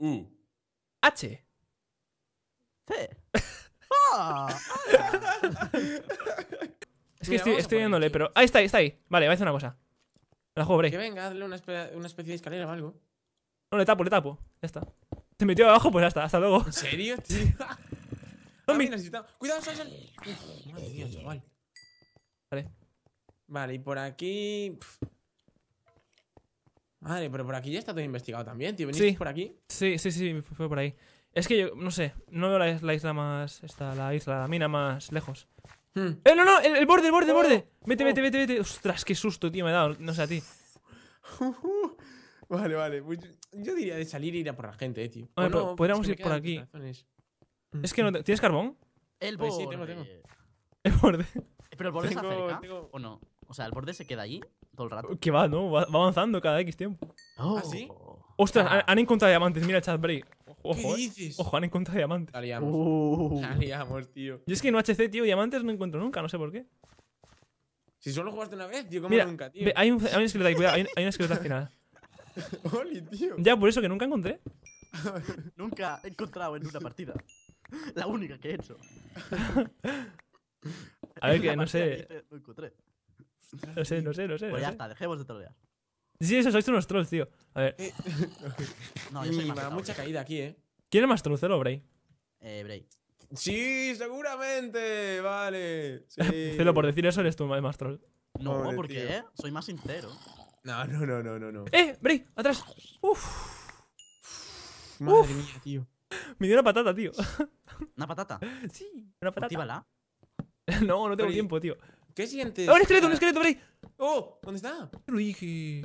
U mm. H. C es que estoy, viéndole, pero. Ahí está, ahí está ahí. Vale, va a hacer una cosa. La juego Que venga, hazle una, especie de escalera o algo. No, le tapo, le tapo. Ya está. Se metió abajo, pues ya está. Hasta luego. ¿En serio, tío? Zombie. Cuidado, sal, chaval. Vale. Vale, y por aquí. Madre, pero por aquí ya está todo investigado también, tío. ¿Venís por aquí? Sí, sí, sí, fue por ahí. Es que yo, no sé, no veo la, isla más. Esta, la isla, la mina más lejos. Hmm. ¡Eh, no, no! El, borde, el borde, el borde! Oh, oh. Vete, vete, vete, vete. Ostras, qué susto, tío, me ha dado. No sé a ti. vale, vale. Pues yo diría de salir e ir a por la gente, eh, tío. Pues podríamos ir por aquí. Es hmm. que no ¿Tienes carbón? El borde. Pues sí, tengo, tengo. El borde. ¿Pero el borde tengo, se acerca o no? O sea, ¿el borde se queda allí? todo el rato. Que va, ¿no? Va, avanzando cada X tiempo. ¿Ah, ¿Ah sí? Ostras, ah. han, encontrado diamantes. Mira, chat break. Ojo, ¿Qué eh. dices? Ojo, han encontrado diamantes. Aliamos, Uh. tío. Yo es que en HC, tío, diamantes no encuentro nunca, no sé por qué. Si solo jugaste una vez, tío, como nunca, tío. hay, un, hay un que cuidado, hay, hay al final. tío. Ya, por eso que nunca encontré. nunca he encontrado en una partida. La única que he hecho. A ver, que no sé. no encontré. No sé, no sé, no sé. Pues ya está, dejemos de trolear. Sí, eso, sois unos trolls, tío. A ver. Eh, no, yo soy mm, más da mucha caída aquí, ¿eh? ¿Quién es más troll, o Bray? Eh, Bray. Sí, seguramente. Vale. Celo, por decir eso eres tú más troll. No, porque soy más sincero. No, no, no, no, no, no. ¡Eh! ¡Bray! ¡Atrás! ¡Uf! Madre mía, tío. Me dio una patata, tío. ¿Una patata? Sí, una patata. No, no tengo tiempo, tío. ¿Qué sientes? un esqueleto, un ah. esqueleto ¡Oh! ¿Dónde está? Lo dije.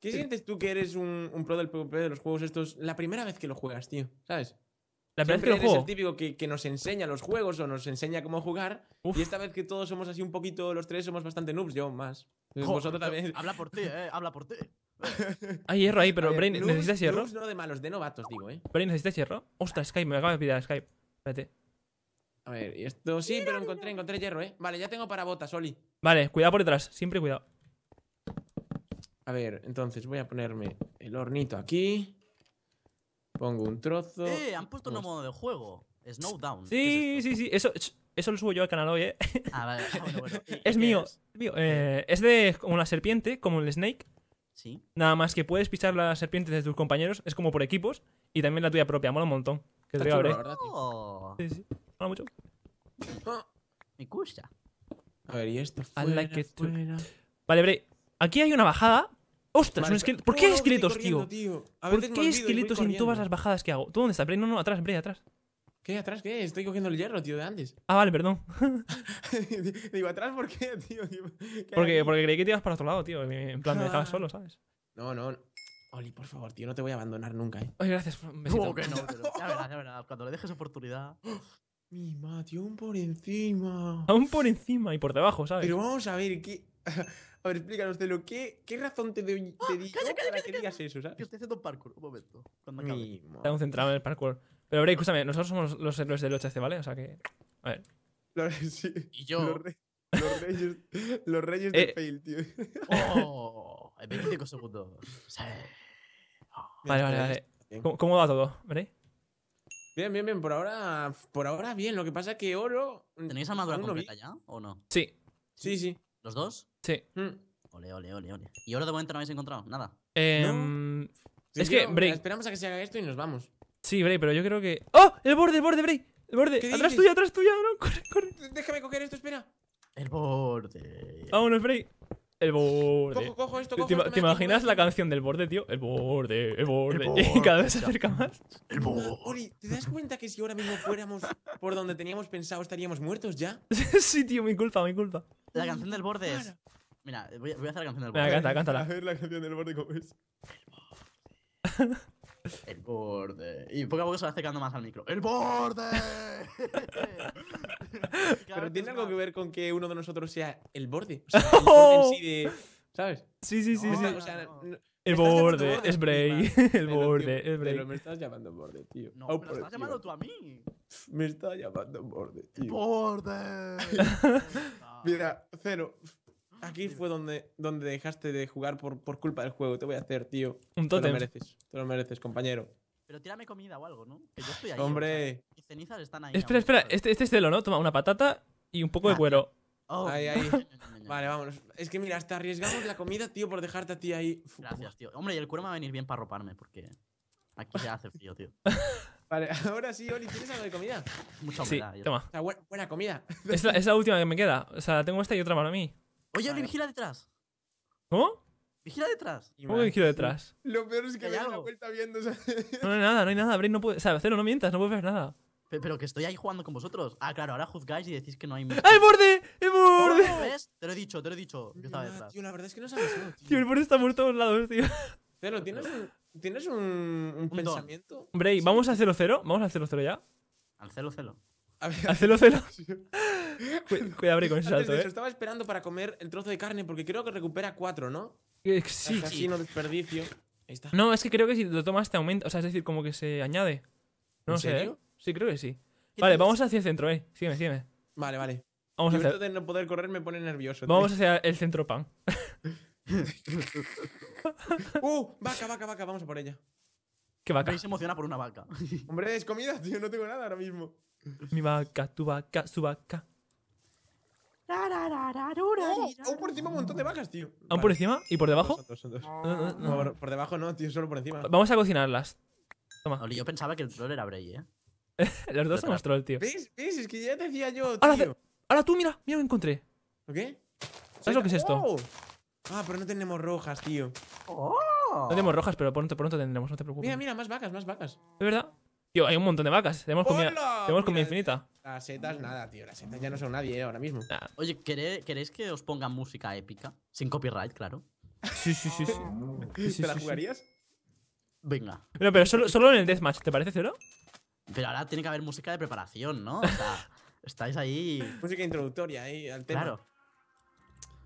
¿Qué sientes tú que eres un, pro del PvP de los juegos estos? La primera vez que lo juegas, tío, ¿sabes? La primera vez que lo juego Es el típico que, nos enseña los juegos o nos enseña cómo jugar. Y esta vez que todos somos así un poquito, los tres somos bastante noobs, yo más. vosotros también. Habla por ti, eh, habla por ti. Hay hierro ahí, pero ver, Brain, ¿necesitas hierro? no de malos, de novatos, digo, eh. Brain, ¿necesitas hierro? Ostras, Skype, me acaba de pillar Skype. Espérate. A ver, y esto sí, pero encontré, hierro, ¿eh? Vale, ya tengo para botas, Oli. Vale, cuidado por detrás, siempre cuidado. A ver, entonces voy a ponerme el hornito aquí. Pongo un trozo. Eh, han puesto un modo de juego. Snowdown. Sí, sí, sí. Eso, lo subo yo al canal hoy, eh. Ah, vale. Ah, es mío. Es, eh, mío. es de como una serpiente, como el snake. Sí. Nada más que puedes pisar las serpientes de tus compañeros. Es como por equipos. Y también la tuya propia. Mola un montón. Que te chulo, eh. la verdad, oh. sí, sí mucho. Me gusta. A ver, y esto fuera, Vale, Bre. Aquí hay una bajada. ¡Ostras! un esqueleto. ¿Por qué hay esqueletos, tío? ¿Por qué hay esqueletos en todas las bajadas que hago? ¿Tú dónde estás, Bray, No, no, atrás, Bray, atrás. ¿Qué? ¿Atrás qué? Estoy cogiendo el hierro, tío, de antes. Ah, vale, perdón. Digo, ¿atrás por qué, tío? porque, porque creí que te ibas para otro lado, tío. En plan, me dejabas solo, ¿sabes? No, no. Oli, por favor, tío, no te voy a abandonar nunca, eh. gracias. Cuando le dejes oportunidad. Mi tío, aún por encima. Aún por encima y por debajo, ¿sabes? Pero vamos a ver, ¿qué. A ver, explícanos, de lo que, ¿qué razón te, doy ¡Oh! para que digas eso, sabes? Que estoy haciendo parkour, un momento. Cuando Mi Estamos centrados en el parkour. Pero, Bray, escúchame, nosotros somos los héroes del 8C, ¿vale? O sea que. A ver. Y yo. Los, reyes, los reyes de eh. fail, tío. ¡Oh! 25 segundos. Vale, vale, vale. ¿Cómo, ¿Cómo, va todo, Bray? Bien, bien, bien. Por ahora, por ahora bien. Lo que pasa es que oro. Mm, ¿Tenéis armadura completa ya o no? Sí. Sí, sí. ¿Los dos? Sí. Mm. Ole, ole, ole, ole. ¿Y oro de momento no habéis encontrado? Nada. Eh, Es que, Bray. Esperamos a que se haga esto y nos vamos. Sí, Bray, pero yo creo que. ¡Oh! ¡El borde, el borde, Bray! ¡El borde! ¡Atrás tuyo, tuya, atrás tuya! ¡No, corre, corre! Déjame coger esto, espera. El borde. Vámonos, Bray. El borde. Cojo, cojo esto, cojo, ¿Te, imaginas la canción del borde, tío? El borde, el borde. Y cada vez se acerca más. El borde. ¿te das cuenta que si ahora mismo fuéramos por donde teníamos pensado estaríamos muertos ya? sí, tío, mi culpa, mi culpa. La canción del borde es. Mira, voy a, hacer la canción del borde. Mira, cántala, cántala. A hacer la canción del borde cómo es. El borde. El borde. Y poco a poco se va acercando más al micro. ¡El borde! Pero tiene algo que ver con que uno de nosotros sea el borde. O sea, el borde en sí de. Oh. ¿Sabes? Sí, sí, sí. sí. El borde, es Bray. El borde, es Bray. Pero me estás llamando borde, tío. No, oh, me estás llamando tú a mí. Me estás llamando borde, tío. ¡Borde! Mira, cero. Aquí fue donde, donde dejaste de jugar por, por culpa del juego. Te voy a hacer, tío. Un tótem. Te lo mereces. Te lo mereces, compañero. Pero tírame comida o algo, ¿no? Que yo estoy ahí. Hombre. Y cenizas están ahí. Espera, espera. Este, este es celo, ¿no? Toma una patata y un poco de ah. cuero. Oh. Ahí, ahí. vale, vámonos. Es que mira, hasta arriesgamos la comida, tío, por dejarte a ti ahí. Gracias, tío. Hombre, y el cuero me va a venir bien para roparme, porque aquí ya hace frío, tío. Vale, ahora sí, Oli, ¿tienes algo de comida? Mucha comida. Sí, toma. buena, comida. Es la, es la, última que me queda. O sea, tengo esta y otra para mí. Oye, Oli, vigila detrás. ¿Cómo? Vigila detrás. ¿Cómo que vigila detrás? Lo peor es que me da la vuelta viendo. No, hay nada, no hay nada. Bray no puede. O sea, Cero, no mientas, no puedes ver nada. Pero que estoy ahí jugando con vosotros. Ah, claro, ahora juzgáis y decís que no hay ¡Ay, ¡Ah, borde! ¡El borde! Te lo he dicho, te lo he dicho. Yo estaba detrás. tío, la verdad es que no sabes eso, Tío, el borde está por todos lados, tío. Cero, ¿tienes un, ¿tienes un, un pensamiento? Bray, vamos al 0-0. Vamos al 0-0 ya. Al 0-0 Hacelo, hacelo. Cuidado con eso. ¿eh? Estaba esperando para comer el trozo de carne porque creo que recupera cuatro, ¿no? Eh, sí. Así no desperdicio. Ahí está. No, es que creo que si lo tomas te aumenta. O sea, es decir, como que se añade. No sé, ¿eh? Sí, creo que sí. Vale, vamos hacia el centro, eh. Sígueme, sígueme. Vale, vale. Vamos a de no poder correr me pone nervioso. Vamos hacia el centro pan. ¡Uh! Vaca, vaca, vaca. Vamos a por ella. Qué vaca. Me se emociona por una vaca. Hombre, es comida, tío. No tengo nada ahora mismo. Mi vaca, tu vaca, su vaca. Oh, aún oh, por encima un montón de vacas, tío. ¿Aún por encima? ¿Y por debajo? No, por, debajo no, tío, solo por encima. Vamos a cocinarlas. Toma. yo pensaba que el troll era Bray, ¿eh? Los dos somos troll, tío. ¿Ves? ¿Ves? Es que ya te decía yo, Ahora, tú, mira, mira lo encontré. ¿O qué? ¿Sabes lo que es esto? Oh. Ah, pero no tenemos rojas, tío. Oh. No tenemos rojas, pero pronto, pronto tendremos, no te preocupes. Mira, mira, más vacas, más vacas. Es verdad. Tío, hay un montón de vacas. Tenemos comida, infinita. Las setas, nada, tío. Las setas ya no son nadie eh, ahora mismo. Oye, ¿queréis que os ponga música épica? Sin copyright, claro. Sí, sí, sí. sí. ¿Te la jugarías? Venga. Pero, pero solo, en el deathmatch, ¿te parece cero? Pero ahora tiene que haber música de preparación, ¿no? estáis ahí. Música introductoria ahí al tema. Claro.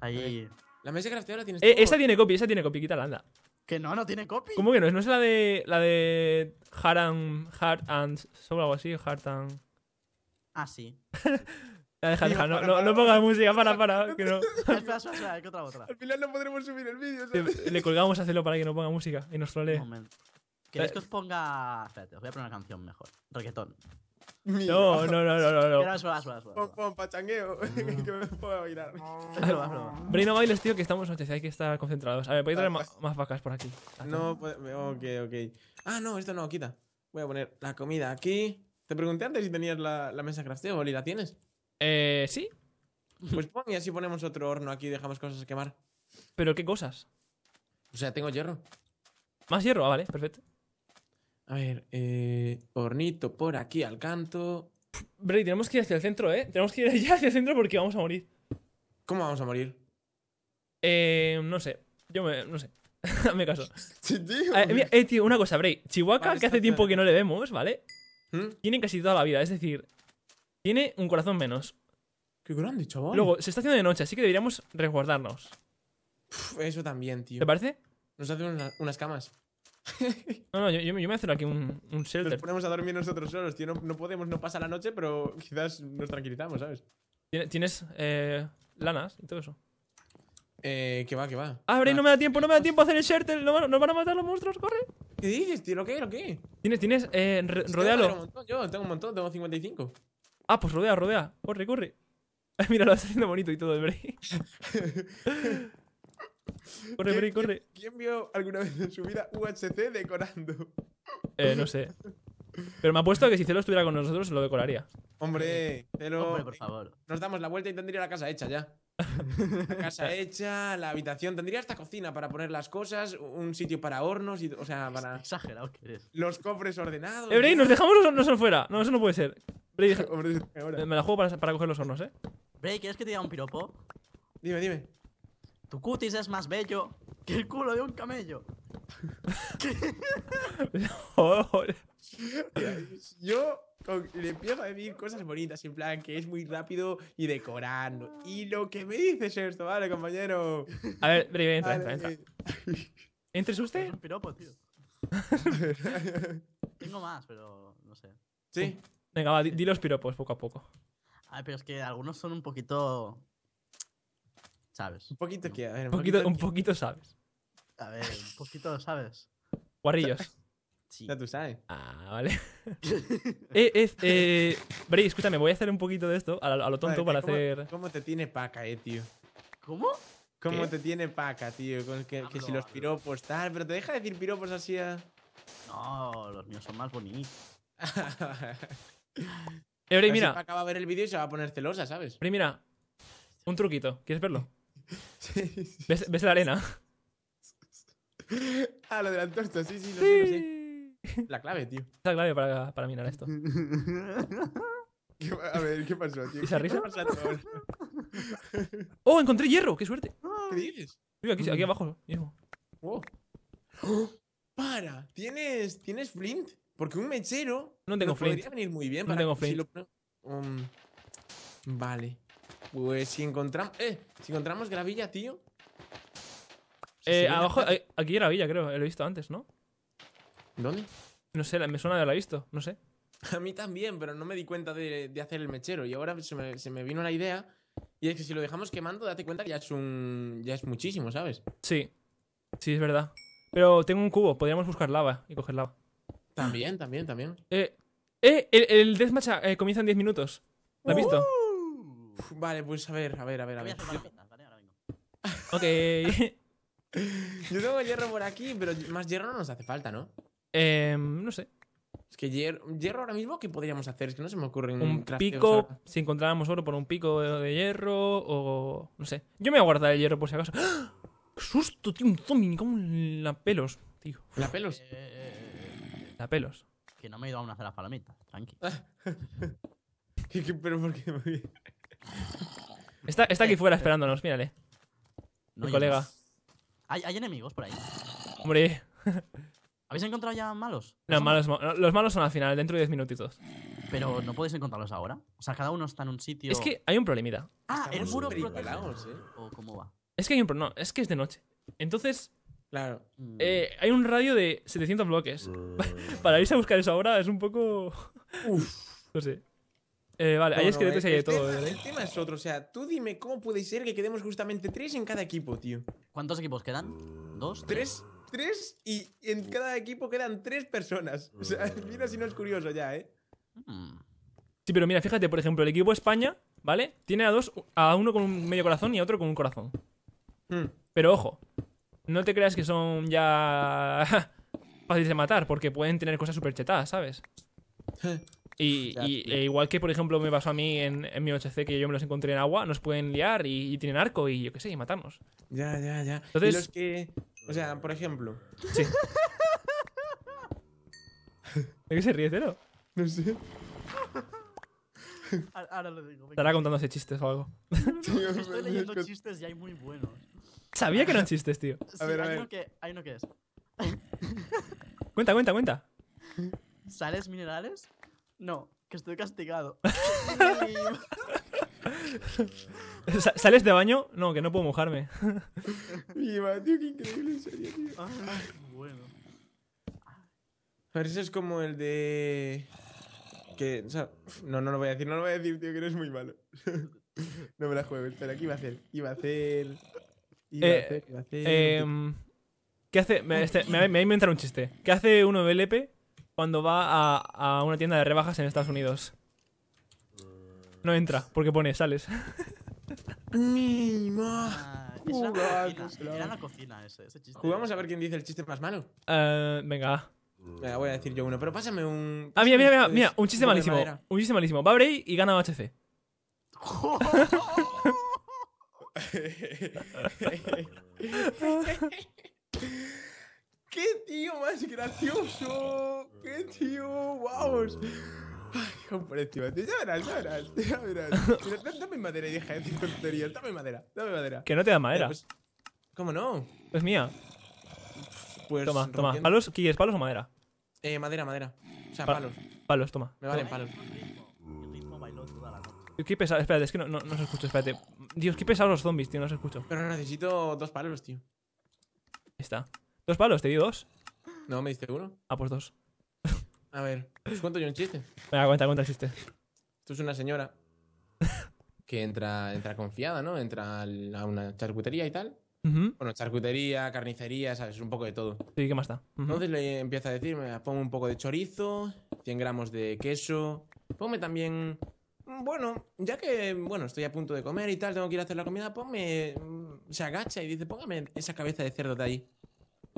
Ahí. La mesa crafteadora tiene. Eh, Esa tiene copy, esa tiene copy, quítala, anda. Que no, no tiene copy. ¿Cómo que no? ¿No es la de. la de. Heart and. Heart and. Soul, algo así? Heart and. Ah, sí. la de no, no, pongas música, para, para. Que no. espera, espera, espera, que otra, otra. Al final no podremos subir el vídeo. Le, le colgamos a hacerlo para que no ponga música y nos trolee. Un momento. ¿Queréis eh. que os ponga.? Espérate, e? os voy a poner una canción mejor. Reggaetón. No, no, no, no, no. no. Pon, pon, pachangueo. que me puedo bailar. no. Brino, bailes, tío, que estamos noches, hay que estar concentrados. A ver, podéis traer más, vacas por aquí. Pues, no, pues, ok, ok. Ah, no, esto no, quita. Voy a poner la comida aquí. Te pregunté antes si tenías la, la mesa crafteo, ¿y la tienes? Eh, sí. Pues pon y así ponemos otro horno aquí y dejamos cosas a quemar. ¿Pero qué cosas? O sea, tengo hierro. ¿Más hierro? Ah, vale, perfecto. A ver, eh, Hornito por aquí al canto. Bray, tenemos que ir hacia el centro, ¿eh? Tenemos que ir ya hacia el centro porque vamos a morir. ¿Cómo vamos a morir? Eh, no sé. Yo me, no sé. me caso. Sí, tío. Eh, tío, una cosa, Bray. Chihuahua, que hace tiempo que no le vemos, ¿vale? ¿Mm? Tiene casi toda la vida, es decir, tiene un corazón menos. Qué grande, chaval. Luego, se está haciendo de noche, así que deberíamos resguardarnos. eso también, tío. ¿Te parece? Nos hacen unas camas. No, no, yo, yo me hacer aquí un, un shelter. ponemos a dormir nosotros solos, tío. No, podemos, no pasa la noche, pero quizás nos tranquilizamos, ¿sabes? ¿Tienes eh, lanas y todo eso? Eh, que va, que va. Abre, ah, no me da tiempo, no me da tiempo a hacer el shelter. ¿No, nos van a matar los monstruos, corre. ¿Qué dices, tío? ¿Lo qué? ¿Lo qué? Tienes, tienes, eh, rodealo. yo tengo un montón, tengo 55. Ah, pues rodea, rodea. Corre, corre. Mira, lo está haciendo bonito y todo el break. Corre, corre. ¿quién, vio alguna vez en su vida UHC decorando? Eh, no sé. Pero me ha puesto que si Celo estuviera con nosotros, lo decoraría. Hombre, pero. por favor. Nos damos la vuelta y tendría la casa hecha ya. La casa hecha, la habitación. Tendría esta cocina para poner las cosas, un sitio para hornos y. O sea, para. Exagerado que eres. Los cofres ordenados. Eh, Bray, nos dejamos los hornos fuera. No, eso no puede ser. Bray, me la juego para, para, coger los hornos, eh. Bray, ¿quieres que te diga un piropo? Dime, dime. Tu cutis es más bello que el culo de un camello. Yo le empiezo a decir cosas bonitas, en plan que es muy rápido y decorando. Y lo que me dices esto, vale, compañero. A ver, entra, entra, entra. Eh. ¿Entres usted? Tengo más, pero no sé. Sí. Venga, va, di, los piropos poco a poco. Ay, ah, pero es que algunos son un poquito un poquito que. A ver, un, poquito, un poquito sabes. A ver, un poquito sabes. Guarrillos. Sí. Ya tú sabes. Ah, vale. eh, eh, Bray, escúchame, voy a hacer un poquito de esto, a, lo, tonto, para hacer. ¿Cómo te tiene paca, eh, tío? ¿Cómo? ¿Cómo te tiene paca, tío? que, si los piropos, tal, pero te deja decir piropos así a. No, los míos son más bonitos. eh, mira. acaba ver el vídeo y se va a poner celosa, ¿sabes? Bray, mira. Un truquito, ¿quieres verlo? ¿Ves, ¿Ves, la arena? Ah, lo de la antorcha, sí, sí, lo Sé, La clave, tío. La clave para, para mirar esto. A ver, ¿qué pasó, tío? ¿Esa risa? ¡Oh, encontré hierro! ¡Qué suerte! ¿Qué dices? aquí, abajo, oh. ¡Oh! ¡Para! ¿Tienes, ¿Tienes flint? Porque un mechero. No tengo flint. Podría venir muy bien no tengo flint. Um, vale. Pues si encontramos. Eh, si encontramos gravilla, tío. eh, abajo, aquí gravilla, creo. Eh, lo he visto antes, ¿no? ¿Dónde? No sé, me suena de haberla visto, no sé. A mí también, pero no me di cuenta de, hacer el mechero. Y ahora se me, vino la idea. Y es que si lo dejamos quemando, date cuenta que ya es un. ya es muchísimo, ¿sabes? Sí. Sí, es verdad. Pero tengo un cubo, podríamos buscar lava y coger lava. También, también, también. Eh, eh el, el deathmatch eh, comienza en 10 minutos. ¿Lo has uh. visto? vale, pues a ver, a ver, a ver. A ver. ok. Yo tengo hierro por aquí, pero más hierro no nos hace falta, ¿no? Eh, no sé. Es que hierro, ahora mismo, ¿qué podríamos hacer? Es que no se me ocurre un pico. Si encontráramos oro por un pico de hierro o. No sé. Yo me voy a guardar el hierro por si acaso. ¡Ah! ¡Qué susto, tío! Un zombie, como la pelos, tío. ¿La pelos? Eh, eh, eh, la pelos. Que no me he ido a a hacer las palomitas, tranqui. pero por qué? Está, aquí eh, fuera eh. esperándonos, mírale. Mi colega. ¿Hay, enemigos por ahí? Hombre. ¿Habéis encontrado ya malos? No, malos, los malos son al final, dentro de 10 minutitos. Pero no podéis encontrarlos ahora. O sea, cada uno está en un sitio. Es que hay un problemita. Ah, el muro protege. ¿eh? ¿O cómo va? Es que hay un problema. No, es que es de noche. Entonces. Claro. Mm. hay un radio de 700 bloques. Para irse a buscar eso ahora es un poco. Uff No sé. Eh, vale, ahí hay esqueletos hay de todo, El tema es otro, o sea, tú dime cómo puede ser que quedemos justamente tres en cada equipo, tío. ¿Cuántos equipos quedan? ¿Dos? ¿Tres? Tres y en cada equipo quedan tres personas. O sea, mm. mira si no es curioso ya, ¿eh? Mm. Sí, pero mira, fíjate, por ejemplo, el equipo España, ¿vale? Tiene a dos, a uno con un medio corazón y a otro con un corazón. Mm. Pero ojo, no te creas que son ya fáciles de matar, porque pueden tener cosas súper chetadas, ¿sabes? Y, e igual que, por ejemplo, me pasó a mí en, mi OHC que yo me los encontré en agua, nos pueden liar y, tienen arco y yo qué sé, y matarnos. Ya, ya, ya. Entonces, que. O sea, por ejemplo. Sí. ¿De qué se ríe, Cero? No sé. Ahora lo digo. Estará contándose chistes o algo. Estoy leyendo chistes y hay muy buenos. Sabía que eran chistes, tío. a ver, a ver. que, que es. cuenta, cuenta, cuenta. ¿Sales minerales? No, que estoy castigado. ¿Sales de baño? No, que no puedo mojarme. Viva, tío, qué increíble, en serio, tío. bueno. A ver, ese es como el de. Que, o sea, no, no lo voy a decir, no lo voy a decir, tío, que eres muy malo. no me la juego, ¿Pero ¿qué iba a hacer? Iba a hacer. Iba a eh, iba a hacer. Em, ¿Qué hace? Me, este, me, un chiste. ¿Qué hace uno de LP cuando va a, a una tienda de rebajas en Estados Unidos. No entra, porque pone sales. ¡Mima! Ah, era la cocina ese, chiste. Jugamos a ver quién dice el chiste más malo. Eh, venga. voy a decir yo uno, pero pásame un. Ah, mira, mira, mira, mira, un chiste malísimo. Un chiste malísimo. Va Bray y gana HC. ¡Qué tío más gracioso! ¡Qué tío! wow. Ay, este tío. Ya verás, ya verás, ya verás. dame madera, hija de tonterías. Dame madera, dame madera. Que no te da madera. Eh, pues, ¿Cómo no? Es mía. Pues toma, toma. ¿Palos? ¿Quieres palos o madera? Eh, madera, madera. O sea, palos. Palos, toma. Me valen palos. Qué pesado, espérate, es que no, no, no se escucha, espérate. Dios, qué pesados los zombies, tío, no se escucho. Pero necesito dos palos, tío. Ahí Está. Dos palos, te di dos. No, me diste uno. Ah, pues dos. A ver, os cuento yo un chiste. Venga, cuenta, cuenta el chiste. Esto es una señora que entra, entra confiada, ¿no? Entra a una charcutería y tal. Bueno, charcutería, carnicería, ¿sabes? Un poco de todo. Sí, ¿qué más está? Entonces le empieza a decir, me pongo un poco de chorizo, 100 gramos de queso, ponme también... Bueno, ya que, bueno, estoy a punto de comer y tal, tengo que ir a hacer la comida, ponme... Mm, se agacha y dice, póngame esa cabeza de cerdo de ahí.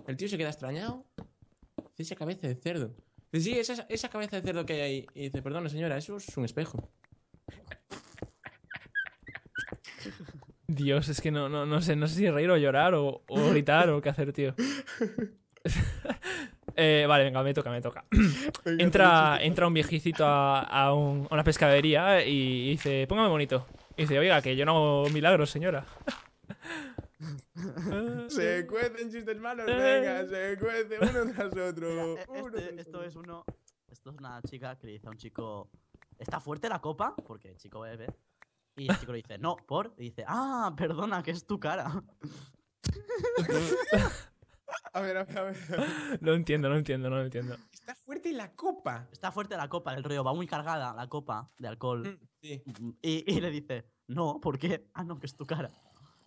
El tío se queda extrañado. Dice esa cabeza de cerdo. Dice, sí, esa, cabeza de cerdo que hay ahí. Y dice, perdona señora, eso es un espejo. Dios, es que no, no, sé, no sé si reír o llorar o, gritar o qué hacer, tío. Eh, vale, venga, me toca, me toca. entra, entra un viejicito a, una pescadería y, y dice, póngame bonito. Y dice, oiga, que yo no hago milagros, señora. esto es uno. Esto es una chica que le dice a un chico. ¿Está fuerte la copa? Porque el chico bebe. Y el chico le dice, no, por. Y dice, ah, perdona, que es tu cara. a ver, a ver, a ver. No entiendo, no entiendo, no entiendo. Está fuerte la copa. Está fuerte la copa, el río Va muy cargada la copa de alcohol. Mm, y, y le dice, no, ¿por qué? Ah, no, que es tu cara.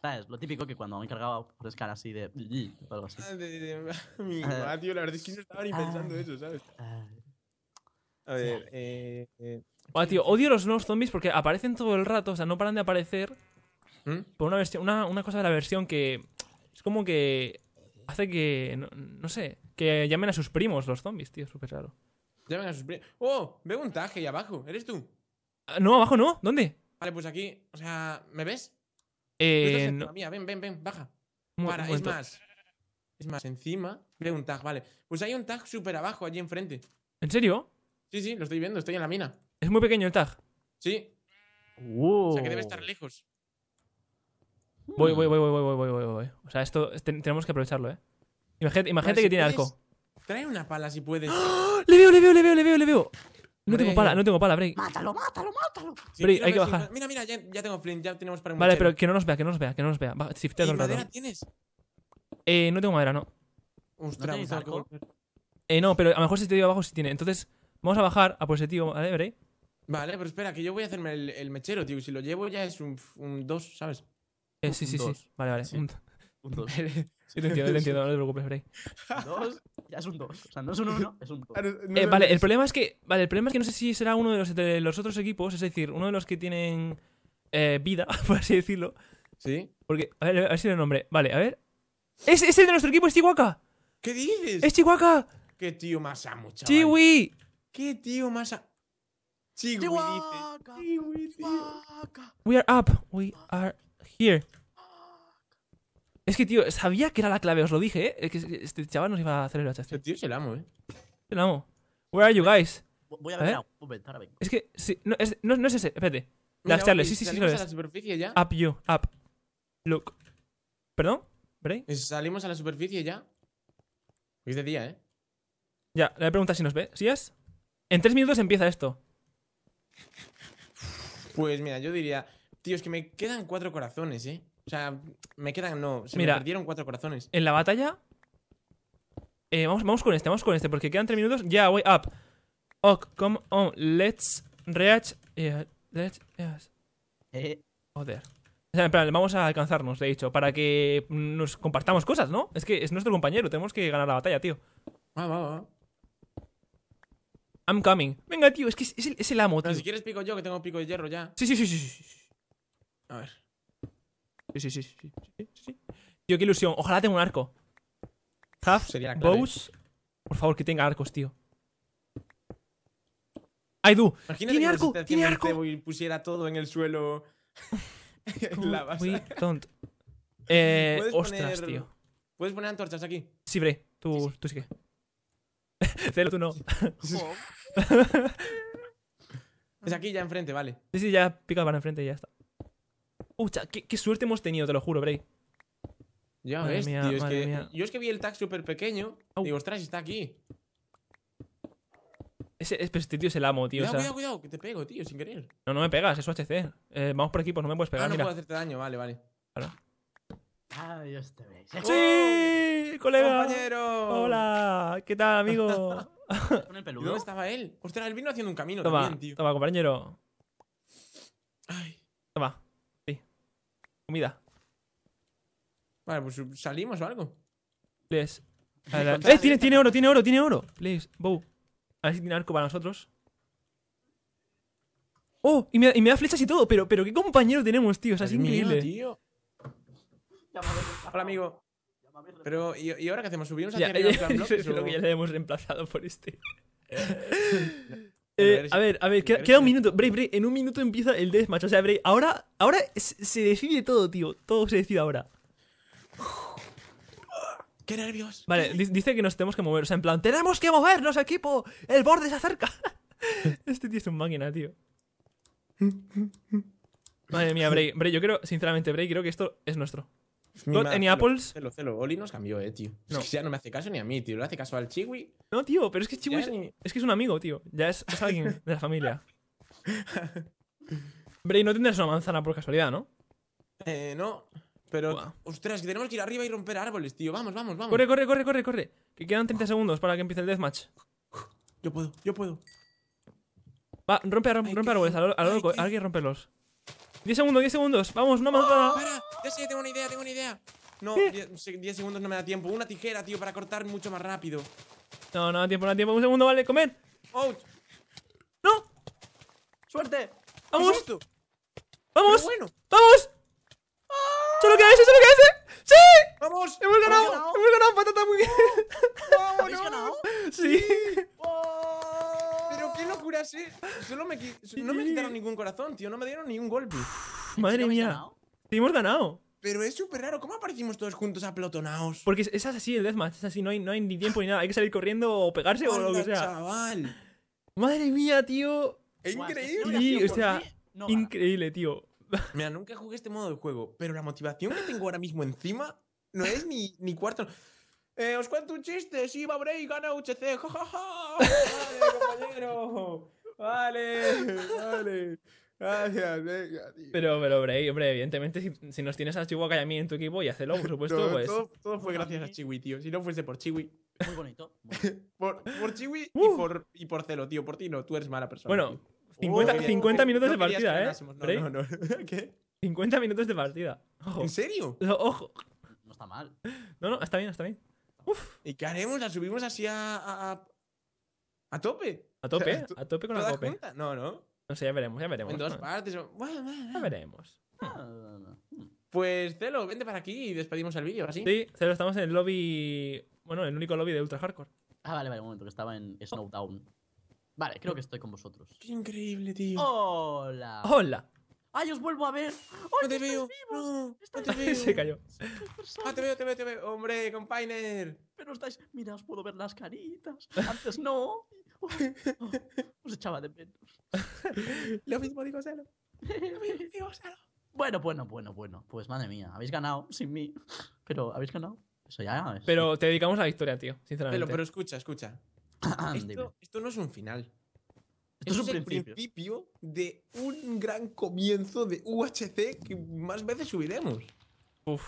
¿Sabes? Lo típico que cuando me encargaba por escala así de... o algo así. tío, ah, ah, la verdad es que no estaba ni pensando ah, eso, ¿sabes? A ver, eh... eh tío, odio los nuevos zombies porque aparecen todo el rato, o sea, no paran de aparecer. ¿Mm? Por una, versión, una, cosa de la versión que es como que hace que, no, sé, que llamen a sus primos los zombies, tío, súper raro. Llamen a sus primos. ¡Oh! Veo un taje ahí abajo, ¿eres tú? no, abajo no, ¿dónde? Vale, pues aquí, o sea, ¿me ves? Eh, no. ven, ven, ven, baja. Para, es más. Es más, encima, ve un tag, vale. Pues hay un tag súper abajo, allí enfrente. ¿En serio? Sí, sí, lo estoy viendo, estoy en la mina. Es muy pequeño el tag. Sí. O sea que debe estar lejos. Voy, voy, hmm. voy, voy, voy, voy, voy, O sea, esto este, tenemos que aprovecharlo, ¿eh? Imagínate, que tiene arco. Trae una pala si puedes. ¡Ah! ¡Le veo, le veo, le veo, le veo, le veo! No tengo pala, no tengo pala, Bray. Mátalo, mátalo, mátalo. Bray, hay que bajar. Mira, mira, ya, tengo flint, ya tenemos para un Vale, pero que no nos vea, que no nos vea, que no nos vea. Si te todo el rato. madera tienes? Eh, no tengo madera, no. Ostras, tenéis Eh, no, pero a lo mejor si te digo abajo sí tiene. Entonces, vamos a bajar a ese tío ¿vale, Bray? Vale, pero espera, que yo voy a hacerme el, mechero, tío. Si lo llevo ya es un 2, ¿sabes? Eh, sí, sí, sí. Vale, vale. Un- Un dos. te entiendo, te entiendo, no te preocupes, Bray. Dos ya es un 2. O sea, no es un 1, es un 2. Eh, vale, el problema es que. Vale, el problema es que no sé si será uno de los, de los otros equipos, es decir, uno de los que tienen eh, vida, por así decirlo. Sí. Porque, a ver, a ver si le nombre. Vale, a ver. ¡Es, es el de nuestro equipo, es Chihuahua! ¿Qué dices? ¡Es Chihuahua! ¡Qué tío más amo, chaval! ¡Chiwi! ¡Qué tío más amo! Chihuahua. Chihuahua. We are up. We are here. Es que, tío, sabía que era la clave, os lo dije, ¿eh? Es que este chaval nos iba a hacer el hacha. Este tío se lo amo, ¿eh? lo amo. Where are you guys? Voy a ver, un momento, ahora vengo. Es que, sí, no, es, no, no ese, espérate. Las charles, sí, sí, sí, lo a la superficie ya? Up you, up. Look. ¿Perdón? ¿Bray? Salimos a la superficie ya. Es de día, ¿eh? Ya, le voy a preguntar si nos ve. ¿Sí es? En tres minutos empieza esto. Pues mira, yo diría... Tío, es que me quedan cuatro corazones, ¿eh? O sea, me quedan, no. Se Mira, me perdieron cuatro corazones. En la batalla. Eh, vamos, vamos con este, vamos con este, porque quedan tres minutos. Ya, way up. Ok, come on, let's reach. Eh, let's, eh. eh. O sea, en plan, vamos a alcanzarnos, de hecho, para que nos compartamos cosas, ¿no? Es que es nuestro compañero, tenemos que ganar la batalla, tío. Vamos, vamos. I'm coming. Venga, tío, es que es, el, amo, tío. si quieres pico yo, que tengo pico de hierro ya. Sí, sí, sí, sí. sí. A ver. Sí, sí, sí, sí, sí, sí. Tío, qué ilusión. Ojalá tenga un arco. Half, Sería Bows. Por favor, que tenga arcos, tío. Aidu. ¿Tiene arco? ¿Tiene arco? Y pusiera todo en el suelo. la Eh, ostras, tío. ¿Puedes poner antorchas aquí? Sí, Bre. Tú sí, tú sí que. Celo, tú no. es aquí ya enfrente, vale. Sí, sí, ya pica para enfrente y ya está. Ucha, qué, suerte hemos tenido, te lo juro, Bray. Ya ves, tío, es que, Yo es que vi el tag súper pequeño. Y Digo, ostras, está aquí. Ese, este tío es el amo, tío. Cuidado, cuidado, cuidado, que te pego, tío, sin querer. No, no me pegas, es HC. Eh, vamos por aquí, pues no me puedes pegar. Ah, no puedo hacerte daño, vale, vale. Adiós te veis. ¡Sí! ¡Colega! ¡Compañero! ¡Hola! ¿Qué tal, amigo? el peludo? ¿Dónde estaba él? Ostras, él vino haciendo un camino también, tío. Toma, compañero. Ay. Vale, pues salimos o algo. Les ¡Eh! Tiene, oro, tiene oro, tiene oro. Please, Bow. A ver si tiene arco para nosotros. ¡Oh! Y me, da flechas y todo. Pero, pero qué compañero tenemos, tío. es increíble. tío. Hola, amigo. Pero, ¿y, ahora qué hacemos? ¿Subimos hacia ya, arriba? Ya, es lo que ya le hemos reemplazado por este. Eh, a ver, a ver, queda, un minuto. Bray, Bray, en un minuto empieza el deathmatch. O sea, Bray, ahora, ahora se decide todo, tío. Todo se decide ahora. ¡Qué nervios! Vale, dice que nos tenemos que mover. O sea, en plan, ¡tenemos que movernos, equipo! ¡El borde se acerca! este tío es un máquina, tío. Madre mía, Bray. Bray, yo creo, sinceramente, Bray, creo que esto es nuestro apples? celo. Oli nos cambió, eh, tío. No. Es que ya no me hace caso ni a mí, tío. Le hace caso al Chiwi. No, tío, pero es que Chiwi es, que es un amigo, tío. Ya es, alguien de la familia. Bray, no tendrás una manzana por casualidad, ¿no? Eh, no. Pero, ostras, que tenemos que ir arriba y romper árboles, tío. Vamos, vamos, vamos. Corre, corre, corre, corre, corre. Que quedan 30 segundos para que empiece el deathmatch. Yo puedo, yo puedo. Va, rompe, árboles. alguien rompe que alguien 10 segundos, 10 segundos. Vamos, no más. Ah, para, ya sé, tengo una idea, tengo una idea. No, 10 segundos no me da tiempo. Una tijera, tío, para cortar mucho más rápido. No, no da tiempo, no da tiempo. Un segundo, vale, comer. ¡Ouch! ¡No! ¡Suerte! ¡Vamos! Es ¡Vamos! Bueno. ¡Vamos! ¡Ah! ¡Solo queda ese, solo queda ese! ¡Sí! ¡Vamos! ¡Hemos ganado! ¡Hemos ganado, patata! ¡Muy bien! ¡Vamos! ¡Hemos ganado! ¡Sí! solo no me quitaron ningún corazón, tío. No me dieron ni un golpe. Madre mía. Te hemos ganado. Pero es súper raro. ¿Cómo aparecimos todos juntos aplotonados? Porque es así el deathmatch. Es así. No hay, ni tiempo ni nada. Hay que salir corriendo o pegarse o lo que sea. Madre mía, tío. Es increíble. o sea, increíble, tío. Mira, nunca jugué este modo de juego, pero la motivación que tengo ahora mismo encima no es ni, ni cuarto. Eh, os cuento un chiste. Si va Bray, gana UCC. ¡Ja, Vale, compañero. Vale, vale. Gracias, venga, tío. Pero, pero, Bray, hombre, evidentemente, si, nos tienes a Chihuahua y a mí en tu equipo y hacelo, por supuesto, pues. Todo, fue gracias a Chiwi, tío. Si no fuese por Chiwi. Muy bonito. por, por y, uh. por, y por Celo, tío. Por ti no, tú eres mala persona. Bueno, 50, ¿eh? minutos de partida, ¿eh? no, no. ¿Qué? 50 minutos de partida. ¿En serio? Ojo. No está mal. No, no, está bien, está bien. ¿Y qué haremos? ¿La subimos así a, a, a tope? ¿A tope? ¿A tope con la tope. No, no. No sé, ya veremos, ya veremos. En dos partes. Bueno, ya veremos. Ah, hmm. pues, Celo, vente para aquí y despedimos el vídeo, así. Sí, Celo, estamos en el lobby. Bueno, en el único lobby de Ultra Hardcore. Ah, vale, vale, un momento, que estaba en Snowdown. Vale, creo que estoy con vosotros. Qué increíble, tío. Hola. Hola. ¡Ay, os vuelvo a ver! ¡Oh, no te No, no, te Se cayó. ¡Ah, te veo, te veo, te veo! ¡Hombre, compañero! Pero estáis... Mira, os puedo ver las caritas. Antes no. Oh, os echaba de menos. Lo mismo digo, Selo. Lo mismo digo, Selo. Bueno, bueno, bueno, bueno. Pues madre mía, habéis ganado sin mí. Pero habéis ganado. Eso ya. Es... Pero te dedicamos a la victoria, tío, sinceramente. Pero, pero escucha, escucha. esto, esto no es un final. Esto es El principio de un gran comienzo de UHC que más veces subiremos. Uf.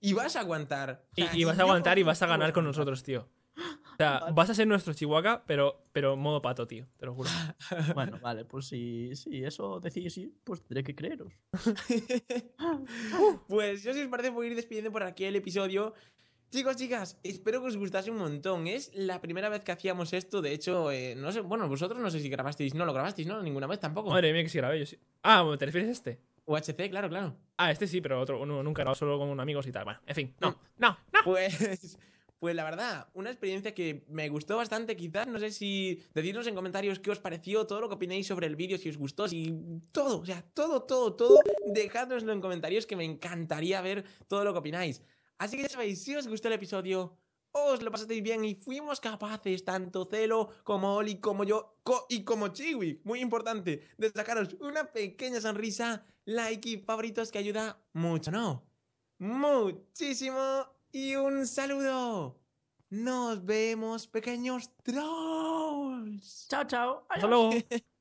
Y vas a aguantar. y, vas a aguantar y vas a ganar con nosotros, tío. O sea, vas a ser nuestro Chihuahua, pero, pero modo pato, tío, te lo juro. Bueno, vale, pues si, si eso decís, pues tendré que creeros. pues yo, si os parece, voy a ir despidiendo por aquí el episodio. Chicos, chicas, espero que os gustase un montón. Es la primera vez que hacíamos esto. De hecho, eh, no sé, bueno, vosotros no sé si grabasteis. No, lo grabasteis, ¿no? Ninguna vez tampoco. Madre mía, que sí grabé yo. Sí. Ah, ¿te refieres a este? UHC, claro, claro. Ah, este sí, pero otro nunca grabado solo con amigos y tal. Bueno, en fin, no, mm. no, no. Pues. Pues la verdad, una experiencia que me gustó bastante. Quizás no sé si decidnos en comentarios qué os pareció, todo lo que opináis sobre el vídeo, si os gustó, si todo, o sea, todo, todo, todo. Dejadnoslo en comentarios que me encantaría ver todo lo que opináis. Así que ya sabéis, si os gustó el episodio, os lo pasasteis bien y fuimos capaces, tanto Celo como Oli, como yo y como Chiwi, muy importante, de sacaros una pequeña sonrisa, like y favoritos que ayuda mucho, ¿no? Muchísimo y un saludo. Nos vemos, pequeños trolls. Chao, chao. Hasta